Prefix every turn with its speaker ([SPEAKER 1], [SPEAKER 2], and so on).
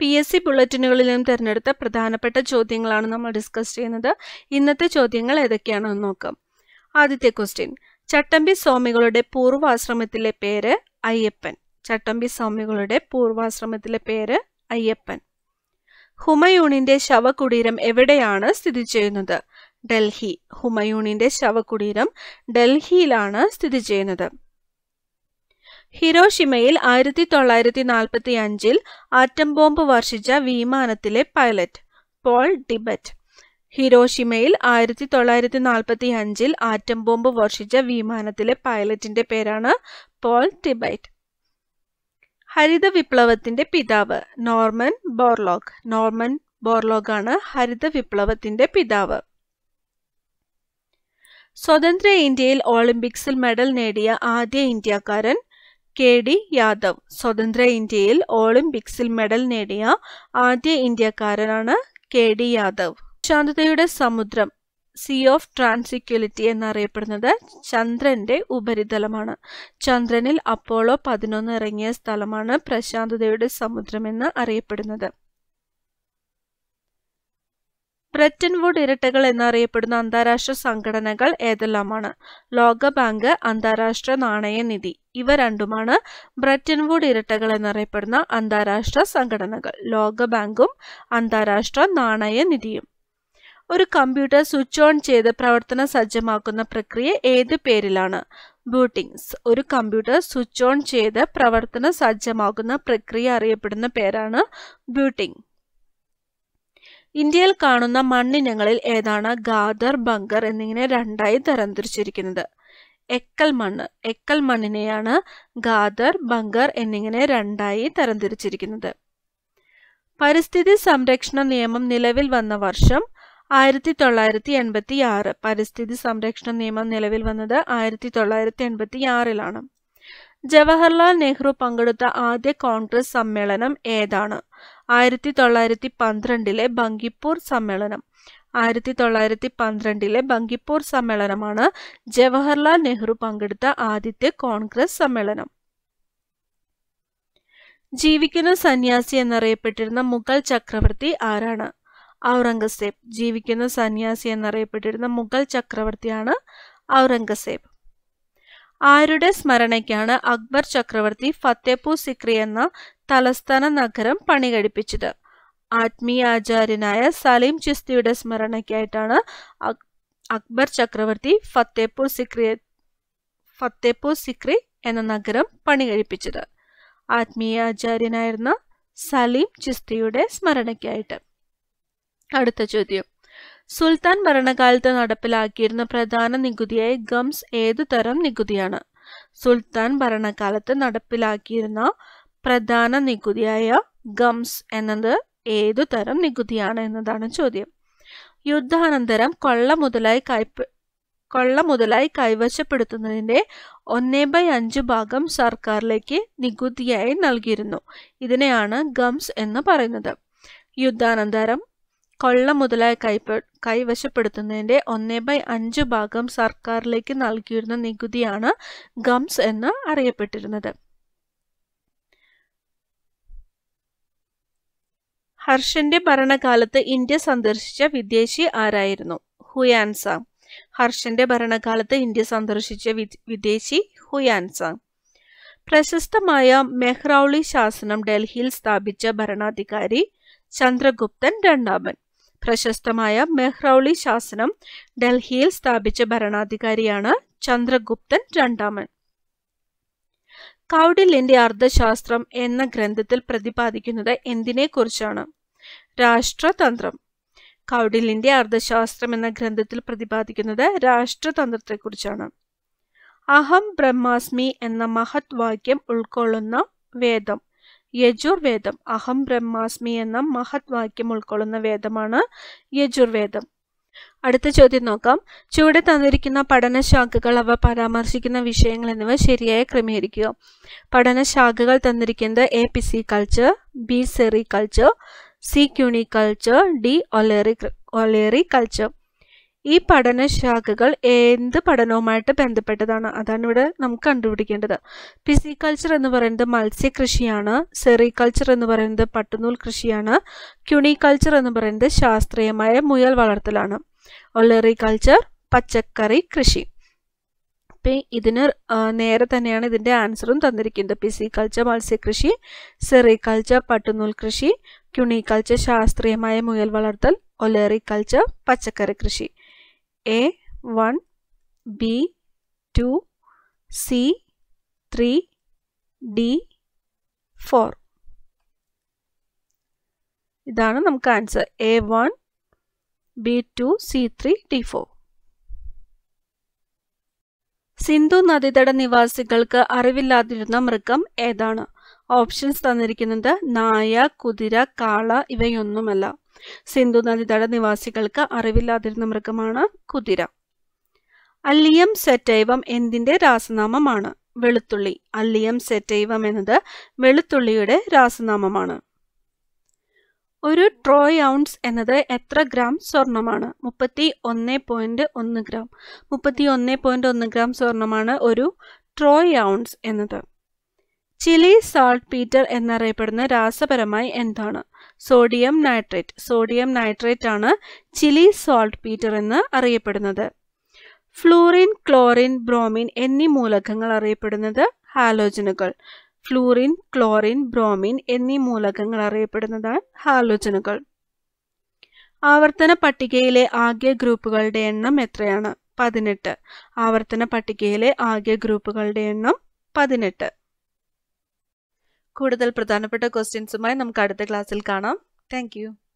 [SPEAKER 1] P S C ബുള്ളറ്റിനുകളിലും തിരഞ്ഞെടുത്ത പ്രധാനപ്പെട്ട ചോദ്യങ്ങളാണ് നമ്മൾ ഡിസ്കസ് ചെയ്യുന്നത് ഇന്നത്തെ ചോദ്യങ്ങൾ ഏതൊക്കെയാണെന്ന് നോക്കാം ആദ്യത്തെ ക്വസ്റ്റ്യൻ ചട്ടമ്പി സ്വാമികളുടെ പൂർവാശ്രമത്തിലെ പേര് അയ്യപ്പൻ ചട്ടമ്പി സ്വാമികളുടെ പൂർവാശ്രമത്തിലെ പേര് അയ്യപ്പൻ ഹുമയൂണിന്റെ ശവകുടീരം എവിടെയാണ് സ്ഥിതി ചെയ്യുന്നത് ഡൽഹി ഹുമയൂണിന്റെ ശവകുടീരം ഡൽഹിയിലാണ് സ്ഥിതി ചെയ്യുന്നത് ഹിരോഷിമയിൽ ആയിരത്തി തൊള്ളായിരത്തി നാൽപ്പത്തി അഞ്ചിൽ ആറ്റം ബോംബ് വർഷിച്ച വിമാനത്തിലെ പൈലറ്റ് പോൾ ഡിബറ്റ് ഹിരോഷിമയിൽ ആയിരത്തി തൊള്ളായിരത്തി നാൽപ്പത്തി അഞ്ചിൽ ആറ്റം ബോംബ് വർഷിച്ച വിമാനത്തിലെ പൈലറ്റിന്റെ പേരാണ് പോൾ ടിബൈറ്റ് ഹരിത വിപ്ലവത്തിന്റെ പിതാവ് നോർമൻ ബോർലോഗ് നോർമൻ ബോർലോഗ് ആണ് ഹരിത വിപ്ലവത്തിന്റെ പിതാവ് സ്വതന്ത്ര ഇന്ത്യയിൽ ഒളിമ്പിക്സിൽ മെഡൽ നേടിയ ആദ്യ ഇന്ത്യക്കാരൻ കെ ഡി യാദവ് സ്വതന്ത്ര ഇന്ത്യയിൽ ഒളിമ്പിക്സിൽ മെഡൽ നേടിയ ആദ്യ ഇന്ത്യക്കാരനാണ് കെ ഡി യാദവ് ശാന്തതയുടെ സമുദ്രം സീ ഓഫ് ട്രാൻസിക്യുലിറ്റി എന്നറിയപ്പെടുന്നത് ചന്ദ്രന്റെ ഉപരിതലമാണ് ചന്ദ്രനിൽ അപ്പോളോ പതിനൊന്ന് ഇറങ്ങിയ സ്ഥലമാണ് പ്രശാന്തതയുടെ സമുദ്രമെന്ന് അറിയപ്പെടുന്നത് വുഡ് ഇരട്ടകൾ എന്നറിയപ്പെടുന്ന അന്താരാഷ്ട്ര സംഘടനകൾ ഏതെല്ലാമാണ് ലോകബാങ്ക് അന്താരാഷ്ട്ര നാണയനിധി ഇവ രണ്ടുമാണ് വുഡ് ഇരട്ടകൾ എന്നറിയപ്പെടുന്ന അന്താരാഷ്ട്ര സംഘടനകൾ ലോകബാങ്കും അന്താരാഷ്ട്ര നാണയനിധിയും ഒരു കമ്പ്യൂട്ടർ സ്വിച്ച് ഓൺ ചെയ്ത് പ്രവർത്തന സജ്ജമാക്കുന്ന പ്രക്രിയ ഏത് പേരിലാണ് ബൂട്ടിങ്സ് ഒരു കമ്പ്യൂട്ടർ സ്വിച്ച് ഓൺ ചെയ്ത് പ്രവർത്തന സജ്ജമാക്കുന്ന പ്രക്രിയ അറിയപ്പെടുന്ന പേരാണ് ബ്യൂട്ടിംഗ് ഇന്ത്യയിൽ കാണുന്ന മണ്ണിനങ്ങളിൽ ഏതാണ് ഗാദർ ബങ്കർ എന്നിങ്ങനെ രണ്ടായി തരംതിരിച്ചിരിക്കുന്നത് എക്കൽ മണ്ണ് എക്കൽ മണ്ണിനെയാണ് ഗാദർ ബങ്കർ എന്നിങ്ങനെ രണ്ടായി തരംതിരിച്ചിരിക്കുന്നത് പരിസ്ഥിതി സംരക്ഷണ നിയമം നിലവിൽ വന്ന വർഷം ആയിരത്തി തൊള്ളായിരത്തി എൺപത്തി ആറ് പരിസ്ഥിതി സംരക്ഷണ നിയമം നിലവിൽ വന്നത് ആയിരത്തി തൊള്ളായിരത്തി എൺപത്തി ആറിലാണ് ജവഹർലാൽ നെഹ്റു പങ്കെടുത്ത ആദ്യ കോൺഗ്രസ് സമ്മേളനം ഏതാണ് ആയിരത്തി തൊള്ളായിരത്തി പന്ത്രണ്ടിലെ ബങ്കിപ്പൂർ സമ്മേളനം ആയിരത്തി തൊള്ളായിരത്തി പന്ത്രണ്ടിലെ ബങ്കിപ്പൂർ സമ്മേളനമാണ് ജവഹർലാൽ നെഹ്റു പങ്കെടുത്ത ആദ്യത്തെ കോൺഗ്രസ് സമ്മേളനം ജീവിക്കുന്ന സന്യാസി എന്നറിയപ്പെട്ടിരുന്ന മുഗൾ ചക്രവർത്തി ആരാണ് ഔറംഗസേബ് ജീവിക്കുന്ന സന്യാസി എന്നറിയപ്പെട്ടിരുന്ന മുഗൾ ചക്രവർത്തിയാണ് ഔറംഗസേബ് ആരുടെ സ്മരണയ്ക്കാണ് അക്ബർ ചക്രവർത്തി ഫത്തേപൂർ സിക്രി എന്ന തലസ്ഥാന നഗരം പണികഴിപ്പിച്ചത് ആചാര്യനായ സലീം ചിസ്തിയുടെ സ്മരണയ്ക്കായിട്ടാണ് അക്ബർ ചക്രവർത്തി ഫത്തേപ്പൂർ സിക്രി ഫത്തേപ്പൂർ സിക്രി എന്ന നഗരം പണികഴിപ്പിച്ചത് ആചാര്യനായിരുന്ന സലീം ചിസ്തിയുടെ സ്മരണയ്ക്കായിട്ട് അടുത്ത ചോദ്യം സുൽത്താൻ ഭരണകാലത്ത് നടപ്പിലാക്കിയിരുന്ന പ്രധാന നികുതിയായ ഗംസ് ഏതു തരം നികുതിയാണ് സുൽത്താൻ ഭരണകാലത്ത് നടപ്പിലാക്കിയിരുന്ന പ്രധാന നികുതിയായ ഗംസ് എന്നത് ഏതു തരം നികുതിയാണ് എന്നതാണ് ചോദ്യം യുദ്ധാനന്തരം കൊള്ള മുതലായി കൈപ്പ് കൊള്ള മുതലായി കൈവശപ്പെടുത്തുന്നതിൻ്റെ ഒന്നേ ബൈ അഞ്ച് ഭാഗം സർക്കാരിലേക്ക് നികുതിയായി നൽകിയിരുന്നു ഇതിനെയാണ് ഗംസ് എന്ന് പറയുന്നത് യുദ്ധാനന്തരം കൊള്ള മുതലായി കൈപ്പ കൈവശപ്പെടുത്തുന്നതിൻ്റെ ഒന്നേ ബൈ അഞ്ച് ഭാഗം സർക്കാരിലേക്ക് നൽകിയിരുന്ന നികുതിയാണ് ഗംസ് എന്ന് അറിയപ്പെട്ടിരുന്നത് ഹർഷന്റെ ഭരണകാലത്ത് ഇന്ത്യ സന്ദർശിച്ച വിദേശി ആരായിരുന്നു ഹുയാൻസ ഹർഷന്റെ ഭരണകാലത്ത് ഇന്ത്യ സന്ദർശിച്ച വിദേശി ഹുയാൻസ പ്രശസ്തമായ മെഹ്റൌളി ശാസനം ഡൽഹിയിൽ സ്ഥാപിച്ച ഭരണാധികാരി ചന്ദ്രഗുപ്തൻ രണ്ടാമൻ പ്രശസ്തമായ മെഹ്റൌളി ശാസനം ഡൽഹിയിൽ സ്ഥാപിച്ച ഭരണാധികാരിയാണ് ചന്ദ്രഗുപ്തൻ രണ്ടാമൻ കൗഡിലിന്റെ അർദ്ധശാസ്ത്രം എന്ന ഗ്രന്ഥത്തിൽ പ്രതിപാദിക്കുന്നത് എന്തിനെക്കുറിച്ചാണ് രാഷ്ട്രതന്ത്രം കൗടില്യന്റെ അർത്ഥശാസ്ത്രം എന്ന ഗ്രന്ഥത്തിൽ പ്രതിപാദിക്കുന്നത് രാഷ്ട്രതന്ത്രത്തെക്കുറിച്ചാണ് അഹം ബ്രഹ്മാസ്മി എന്ന മഹത് വാക്യം ഉൾക്കൊള്ളുന്ന വേദം യജുർവേദം അഹം ബ്രഹ്മാസ്മി എന്ന മഹത് വാക്യം ഉൾക്കൊള്ളുന്ന വേദമാണ് യജുർവേദം അടുത്ത ചോദ്യം നോക്കാം ചുവടെ തന്നിരിക്കുന്ന പഠനശാഖകൾ അവ പരാമർശിക്കുന്ന വിഷയങ്ങൾ എന്നിവ ശരിയായി ക്രമീകരിക്കുക പഠനശാഖകൾ തന്നിരിക്കുന്നത് A pisciculture B culture C culture D ഒലേറി ഒലേറി കൾച്ചർ ഈ പഠനശാഖകൾ എന്ത് പഠനവുമായിട്ട് ബന്ധപ്പെട്ടതാണ് അതാണ് ഇവിടെ നമുക്ക് കണ്ടുപിടിക്കേണ്ടത് പിസിക്കൾച്ചർ എന്ന് പറയുന്നത് മത്സ്യകൃഷിയാണ് സെറികൾച്ചർ എന്ന് പറയുന്നത് പട്ടുനൂൽ കൃഷിയാണ് കൾച്ചർ എന്ന് പറയുന്നത് ശാസ്ത്രീയമായ മുയൽ വളർത്തലാണ് കൾച്ചർ പച്ചക്കറി കൃഷി അപ്പം ഇതിന് നേരെ തന്നെയാണ് ഇതിൻ്റെ ആൻസറും തന്നിരിക്കുന്നത് പിസിക്കൾച്ചർ മത്സ്യകൃഷി സെറികൾച്ചർ പട്ടുനൂൽ കൃഷി ക്യുണിക്കൾച്ചർ ശാസ്ത്രീയമായ മുയൽ വളർത്തൽ ഒലേറിക്കൾച്ചർ പച്ചക്കറി കൃഷി A one B two C three D four ഇതാണ് നമുക്ക് answer A one B two C three D four Sindhu നദീതട നിവാസികൾക്ക് അറിവില്ലാതിരുന്ന മൃഗം ഏതാണ് ഓപ്ഷൻസ് തന്നിരിക്കുന്നത് നായ കുതിര കാള ഇവയൊന്നുമല്ല സിന്ധു നദീതട നിവാസികൾക്ക് അറിവില്ലാതിരുന്ന മൃഗമാണ് കുതിര അല്ലിയം സെറ്റൈവം എന്തിന്റെ രാസനാമമാണ് വെളുത്തുള്ളി അല്ലിയം സെറ്റൈവം എന്നത് വെളുത്തുള്ളിയുടെ രാസനാമമാണ് ഒരു ട്രോയ് ഔൺസ് എന്നത് എത്ര ഗ്രാം സ്വർണമാണ് മുപ്പത്തി ഒന്ന് പോയിന്റ് ഒന്ന് ഗ്രാം മുപ്പത്തി ഒന്ന് പോയിന്റ് ഒന്ന് ഗ്രാം സ്വർണമാണ് ഒരു ട്രോയ് ഔൺസ് എന്നത് ചിലി സാൾട്ട് പീറ്റർ എന്നറിയപ്പെടുന്ന രാസപരമായി എന്താണ് സോഡിയം നൈട്രേറ്റ് സോഡിയം നൈട്രേറ്റ് ആണ് ചിലി സാൾട്ട് പീറ്റർ എന്ന് അറിയപ്പെടുന്നത് ഫ്ലൂറിൻ ക്ലോറിൻ ബ്രോമിൻ എന്നീ മൂലകങ്ങൾ അറിയപ്പെടുന്നത് ഹാലോജനുകൾ ഫ്ലൂറിൻ ക്ലോറിൻ ബ്രോമിൻ എന്നീ മൂലകങ്ങൾ അറിയപ്പെടുന്നതാണ് ഹാലോജനുകൾ ആവർത്തന പട്ടികയിലെ ആകെ ഗ്രൂപ്പുകളുടെ എണ്ണം എത്രയാണ് പതിനെട്ട് ആവർത്തന പട്ടികയിലെ ആകെ ഗ്രൂപ്പുകളുടെ എണ്ണം പതിനെട്ട് കൂടുതൽ പ്രധാനപ്പെട്ട ക്വസ്റ്റ്യൻസുമായി നമുക്ക് അടുത്ത ക്ലാസ്സിൽ കാണാം താങ്ക്